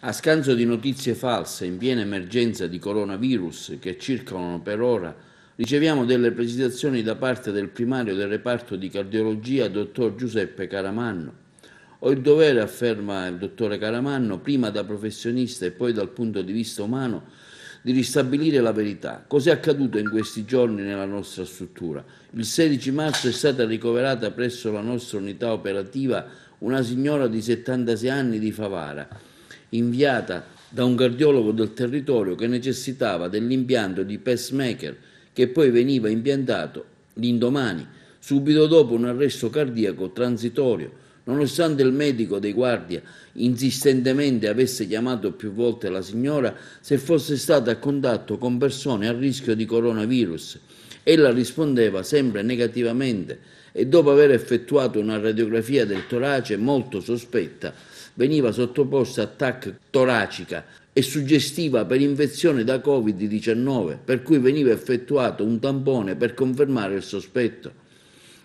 A scanso di notizie false in piena emergenza di coronavirus che circolano per ora, riceviamo delle precisazioni da parte del primario del reparto di cardiologia, dottor Giuseppe Caramanno. Ho il dovere, afferma il dottore Caramanno, prima da professionista e poi dal punto di vista umano, di ristabilire la verità. Cos'è accaduto in questi giorni nella nostra struttura? Il 16 marzo è stata ricoverata presso la nostra unità operativa una signora di 76 anni di Favara inviata da un cardiologo del territorio che necessitava dell'impianto di pacemaker che poi veniva impiantato l'indomani, subito dopo un arresto cardiaco transitorio. Nonostante il medico dei guardia insistentemente avesse chiamato più volte la signora se fosse stata a contatto con persone a rischio di coronavirus, Ella rispondeva sempre negativamente e dopo aver effettuato una radiografia del torace molto sospetta, veniva sottoposta a TAC toracica e suggestiva per infezione da Covid-19, per cui veniva effettuato un tampone per confermare il sospetto.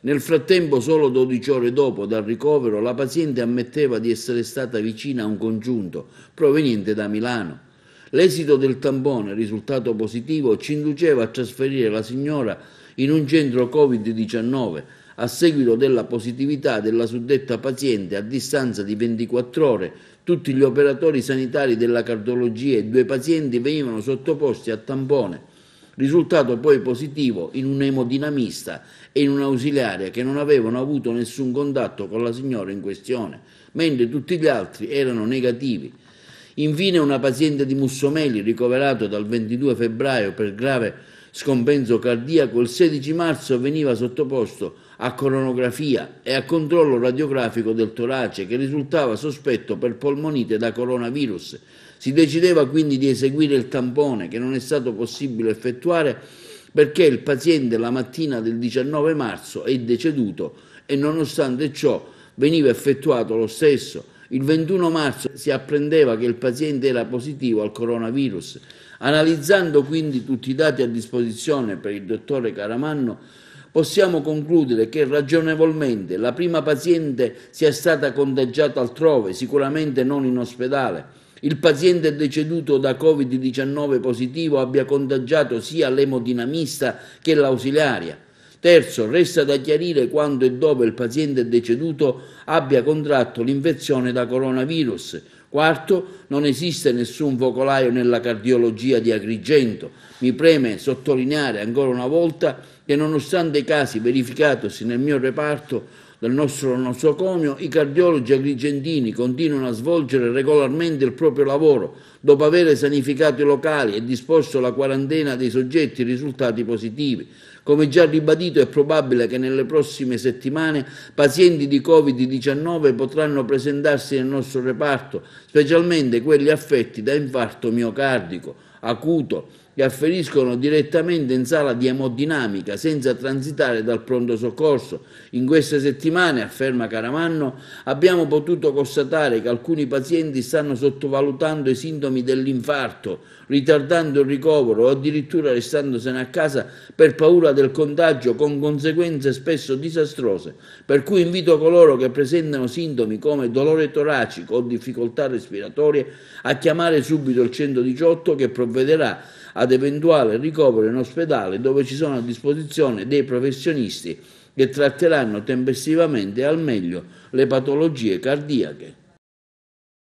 Nel frattempo, solo 12 ore dopo dal ricovero, la paziente ammetteva di essere stata vicina a un congiunto proveniente da Milano. L'esito del tampone, risultato positivo, ci induceva a trasferire la signora in un centro Covid-19 a seguito della positività della suddetta paziente a distanza di 24 ore tutti gli operatori sanitari della cardiologia e due pazienti venivano sottoposti a tampone risultato poi positivo in un emodinamista e in un'ausiliaria che non avevano avuto nessun contatto con la signora in questione, mentre tutti gli altri erano negativi. Infine una paziente di Mussomeli ricoverato dal 22 febbraio per grave scompenso cardiaco, il 16 marzo veniva sottoposto a coronografia e a controllo radiografico del torace che risultava sospetto per polmonite da coronavirus. Si decideva quindi di eseguire il tampone che non è stato possibile effettuare perché il paziente la mattina del 19 marzo è deceduto e nonostante ciò veniva effettuato lo stesso il 21 marzo si apprendeva che il paziente era positivo al coronavirus. Analizzando quindi tutti i dati a disposizione per il dottore Caramanno, possiamo concludere che ragionevolmente la prima paziente sia stata contagiata altrove, sicuramente non in ospedale. Il paziente deceduto da Covid-19 positivo abbia contagiato sia l'emodinamista che l'ausiliaria. Terzo, resta da chiarire quando e dove il paziente deceduto abbia contratto l'infezione da coronavirus. Quarto, non esiste nessun focolaio nella cardiologia di Agrigento. Mi preme sottolineare ancora una volta che nonostante i casi verificatosi nel mio reparto, del nostro nosocomio, i cardiologi agrigentini continuano a svolgere regolarmente il proprio lavoro dopo aver sanificato i locali e disposto la quarantena dei soggetti risultati positivi. Come già ribadito è probabile che nelle prossime settimane pazienti di Covid-19 potranno presentarsi nel nostro reparto, specialmente quelli affetti da infarto miocardico acuto che afferiscono direttamente in sala di emodinamica senza transitare dal pronto soccorso. In queste settimane, afferma Caramanno, abbiamo potuto constatare che alcuni pazienti stanno sottovalutando i sintomi dell'infarto, ritardando il ricovero o addirittura restandosene a casa per paura del contagio con conseguenze spesso disastrose. Per cui invito coloro che presentano sintomi come dolore toracico o difficoltà respiratorie a chiamare subito il 118 che provvederà ad eventuale ricovero in ospedale dove ci sono a disposizione dei professionisti che tratteranno tempestivamente al meglio le patologie cardiache.